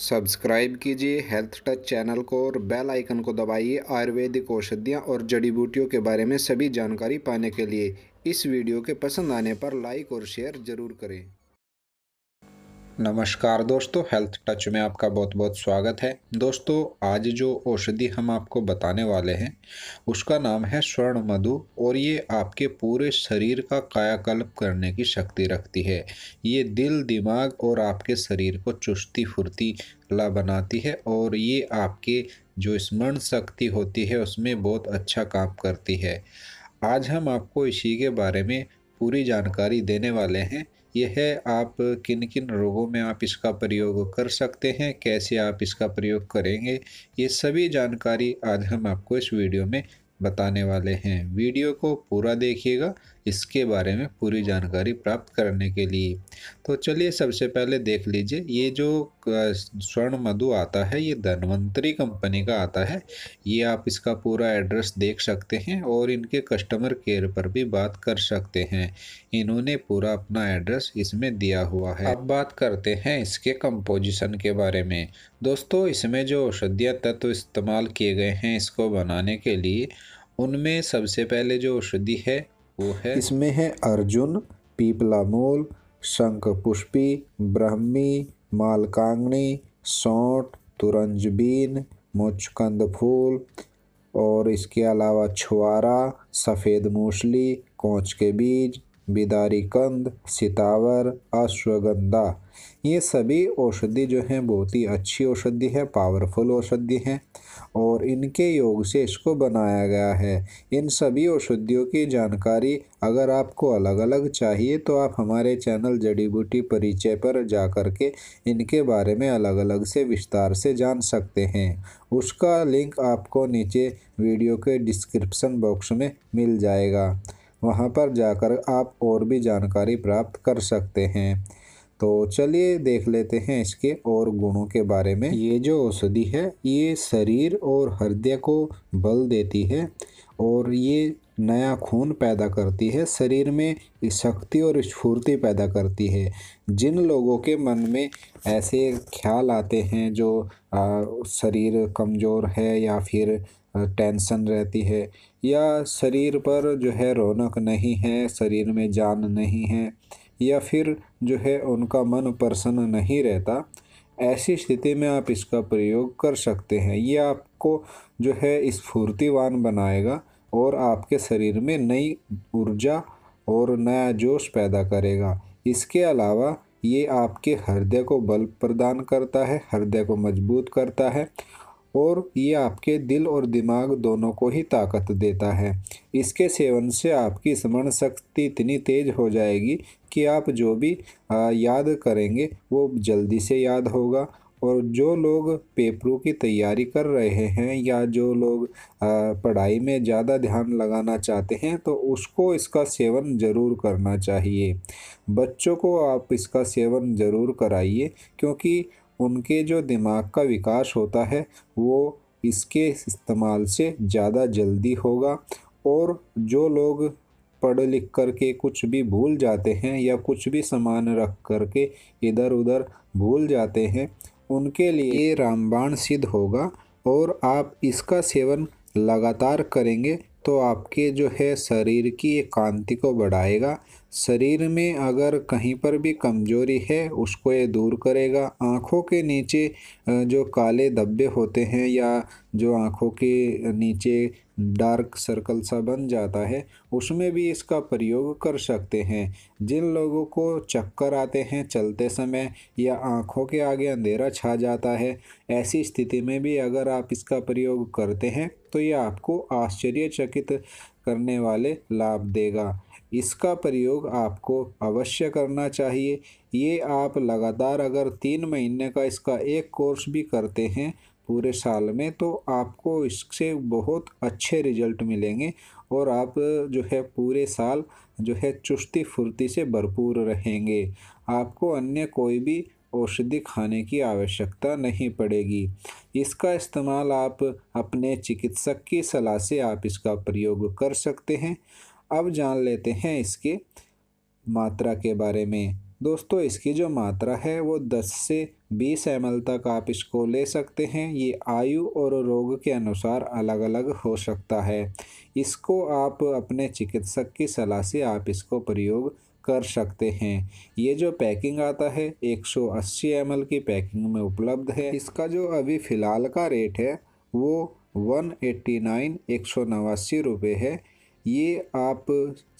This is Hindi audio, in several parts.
सब्सक्राइब कीजिए हेल्थ टच चैनल को और बेल आइकन को दबाइए आयुर्वेदिक औषधियाँ और जड़ी बूटियों के बारे में सभी जानकारी पाने के लिए इस वीडियो के पसंद आने पर लाइक और शेयर ज़रूर करें नमस्कार दोस्तों हेल्थ टच में आपका बहुत बहुत स्वागत है दोस्तों आज जो औषधि हम आपको बताने वाले हैं उसका नाम है स्वर्ण मधु और ये आपके पूरे शरीर का कायाकल्प करने की शक्ति रखती है ये दिल दिमाग और आपके शरीर को चुस्ती फुर्ती ला बनाती है और ये आपके जो स्मरण शक्ति होती है उसमें बहुत अच्छा काम करती है आज हम आपको इसी के बारे में पूरी जानकारी देने वाले हैं यह आप किन किन रोगों में आप इसका प्रयोग कर सकते हैं कैसे आप इसका प्रयोग करेंगे ये सभी जानकारी आज हम आपको इस वीडियो में बताने वाले हैं वीडियो को पूरा देखिएगा इसके बारे में पूरी जानकारी प्राप्त करने के लिए तो चलिए सबसे पहले देख लीजिए ये जो स्वर्ण मधु आता है ये धनवंतरी कंपनी का आता है ये आप इसका पूरा एड्रेस देख सकते हैं और इनके कस्टमर केयर पर भी बात कर सकते हैं इन्होंने पूरा अपना एड्रेस इसमें दिया हुआ है अब बात करते हैं इसके कंपोजिशन के बारे में दोस्तों इसमें जो औषधिया तत्व तो इस्तेमाल किए गए हैं इसको बनाने के लिए उनमें सबसे पहले जो औषधि है वो है इसमें है अर्जुन पीपला मूल शंख पुष्पी ब्रह्मी मालकांगनी सौट तुरंजबीन मुचकंद फूल और इसके अलावा छुआरा सफ़ेद मूसली कोच के बीज बिदारी कंद सितावर अश्वगंधा ये सभी औषधि जो हैं बहुत ही अच्छी औषधि है पावरफुल औषधि हैं और इनके योग से इसको बनाया गया है इन सभी औषधियों की जानकारी अगर आपको अलग अलग चाहिए तो आप हमारे चैनल जड़ी बूटी परिचय पर जा कर के इनके बारे में अलग अलग से विस्तार से जान सकते हैं उसका लिंक आपको नीचे वीडियो के डिस्क्रिप्सन बॉक्स में मिल जाएगा वहाँ पर जाकर आप और भी जानकारी प्राप्त कर सकते हैं तो चलिए देख लेते हैं इसके और गुणों के बारे में ये जो औषधि है ये शरीर और हृदय को बल देती है और ये नया खून पैदा करती है शरीर में शक्ति और स्फूर्ति पैदा करती है जिन लोगों के मन में ऐसे ख्याल आते हैं जो आ, शरीर कमज़ोर है या फिर टेंशन रहती है या शरीर पर जो है रौनक नहीं है शरीर में जान नहीं है या फिर जो है उनका मन प्रसन्न नहीं रहता ऐसी स्थिति में आप इसका प्रयोग कर सकते हैं ये आपको जो है स्फूर्तिवान बनाएगा और आपके शरीर में नई ऊर्जा और नया जोश पैदा करेगा इसके अलावा ये आपके हृदय को बल प्रदान करता है हृदय को मजबूत करता है और ये आपके दिल और दिमाग दोनों को ही ताकत देता है इसके सेवन से आपकी स्मरण शक्ति इतनी तेज़ हो जाएगी कि आप जो भी याद करेंगे वो जल्दी से याद होगा और जो लोग पेपरों की तैयारी कर रहे हैं या जो लोग पढ़ाई में ज़्यादा ध्यान लगाना चाहते हैं तो उसको इसका सेवन ज़रूर करना चाहिए बच्चों को आप इसका सेवन ज़रूर कराइए क्योंकि उनके जो दिमाग का विकास होता है वो इसके इस्तेमाल से ज़्यादा जल्दी होगा और जो लोग पढ़ लिख कर के कुछ भी भूल जाते हैं या कुछ भी सामान रख कर के इधर उधर भूल जाते हैं उनके लिए रामबाण सिद्ध होगा और आप इसका सेवन लगातार करेंगे तो आपके जो है शरीर की एकांति को बढ़ाएगा शरीर में अगर कहीं पर भी कमजोरी है उसको ये दूर करेगा आँखों के नीचे जो काले धब्बे होते हैं या जो आँखों के नीचे डार्क सर्कल सा बन जाता है उसमें भी इसका प्रयोग कर सकते हैं जिन लोगों को चक्कर आते हैं चलते समय या आँखों के आगे अंधेरा छा जाता है ऐसी स्थिति में भी अगर आप इसका प्रयोग करते हैं तो ये आपको आश्चर्यचकित करने वाले लाभ देगा इसका प्रयोग आपको अवश्य करना चाहिए ये आप लगातार अगर तीन महीने का इसका एक कोर्स भी करते हैं पूरे साल में तो आपको इससे बहुत अच्छे रिजल्ट मिलेंगे और आप जो है पूरे साल जो है चुस्ती फुर्ती से भरपूर रहेंगे आपको अन्य कोई भी औषधि खाने की आवश्यकता नहीं पड़ेगी इसका इस्तेमाल आप अपने चिकित्सक की सलाह से आप इसका प्रयोग कर सकते हैं अब जान लेते हैं इसके मात्रा के बारे में दोस्तों इसकी जो मात्रा है वो 10 से 20 एम तक आप इसको ले सकते हैं ये आयु और रोग के अनुसार अलग अलग हो सकता है इसको आप अपने चिकित्सक की सलाह से आप इसको प्रयोग कर सकते हैं ये जो पैकिंग आता है 180 एम की पैकिंग में उपलब्ध है इसका जो अभी फ़िलहाल का रेट है वो वन एट्टी नाइन एक सौ नवासी रुपये है ये आप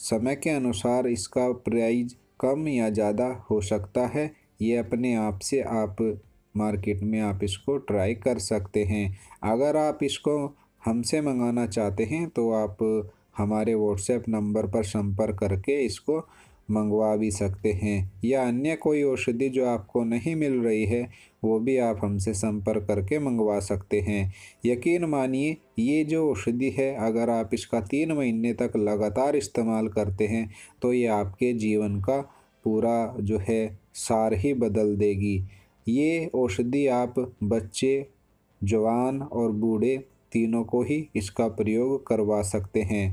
समय के अनुसार इसका प्राइज कम या ज़्यादा हो सकता है ये अपने आप से आप मार्केट में आप इसको ट्राई कर सकते हैं अगर आप इसको हमसे मंगाना चाहते हैं तो आप हमारे व्हाट्सएप नंबर पर संपर्क करके इसको मंगवा भी सकते हैं या अन्य कोई औषधि जो आपको नहीं मिल रही है वो भी आप हमसे संपर्क करके मंगवा सकते हैं यकीन मानिए ये जो औषधि है अगर आप इसका तीन महीने तक लगातार इस्तेमाल करते हैं तो ये आपके जीवन का पूरा जो है सार ही बदल देगी ये औषधि आप बच्चे जवान और बूढ़े तीनों को ही इसका प्रयोग करवा सकते हैं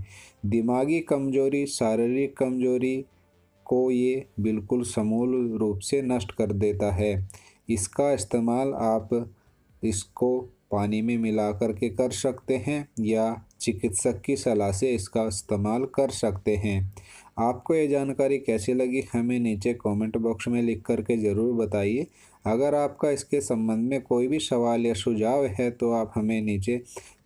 दिमागी कमजोरी शारीरिक कमजोरी को ये बिल्कुल समूल रूप से नष्ट कर देता है इसका इस्तेमाल आप इसको पानी में मिला कर के कर सकते हैं या चिकित्सक की सलाह से इसका इस्तेमाल कर सकते हैं आपको ये जानकारी कैसी लगी हमें नीचे कमेंट बॉक्स में लिख कर के ज़रूर बताइए अगर आपका इसके संबंध में कोई भी सवाल या सुझाव है तो आप हमें नीचे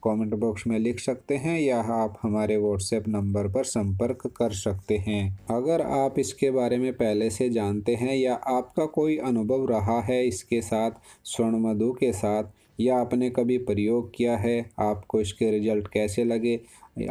कमेंट बॉक्स में लिख सकते हैं या आप हमारे व्हाट्सएप नंबर पर संपर्क कर सकते हैं अगर आप इसके बारे में पहले से जानते हैं या आपका कोई अनुभव रहा है इसके साथ स्वर्ण मधु के साथ या आपने कभी प्रयोग किया है आपको इसके रिजल्ट कैसे लगे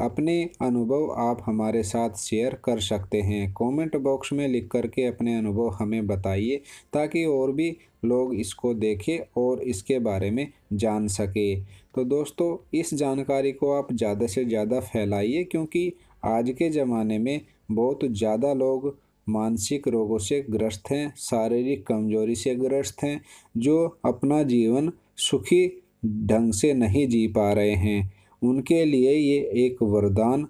अपने अनुभव आप हमारे साथ शेयर कर सकते हैं कमेंट बॉक्स में लिख करके अपने अनुभव हमें बताइए ताकि और भी लोग इसको देखें और इसके बारे में जान सके तो दोस्तों इस जानकारी को आप ज़्यादा से ज़्यादा फैलाइए क्योंकि आज के ज़माने में बहुत ज़्यादा लोग मानसिक रोगों से ग्रस्त हैं शारीरिक कमजोरी से ग्रस्त हैं जो अपना जीवन सुखी ढंग से नहीं जी पा रहे हैं उनके लिए ये एक वरदान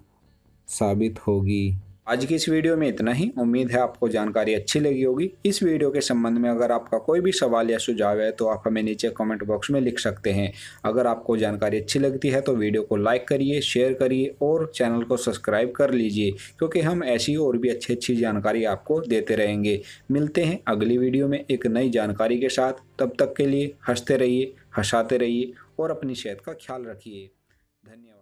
साबित होगी आज की इस वीडियो में इतना ही उम्मीद है आपको जानकारी अच्छी लगी होगी इस वीडियो के संबंध में अगर आपका कोई भी सवाल या सुझाव है तो आप हमें नीचे कमेंट बॉक्स में लिख सकते हैं अगर आपको जानकारी अच्छी लगती है तो वीडियो को लाइक करिए शेयर करिए और चैनल को सब्सक्राइब कर लीजिए क्योंकि हम ऐसी और भी अच्छी अच्छी जानकारी आपको देते रहेंगे मिलते हैं अगली वीडियो में एक नई जानकारी के साथ तब तक के लिए हंसते रहिए हंसाते रहिए और अपनी सेहत का ख्याल रखिए धन्यवाद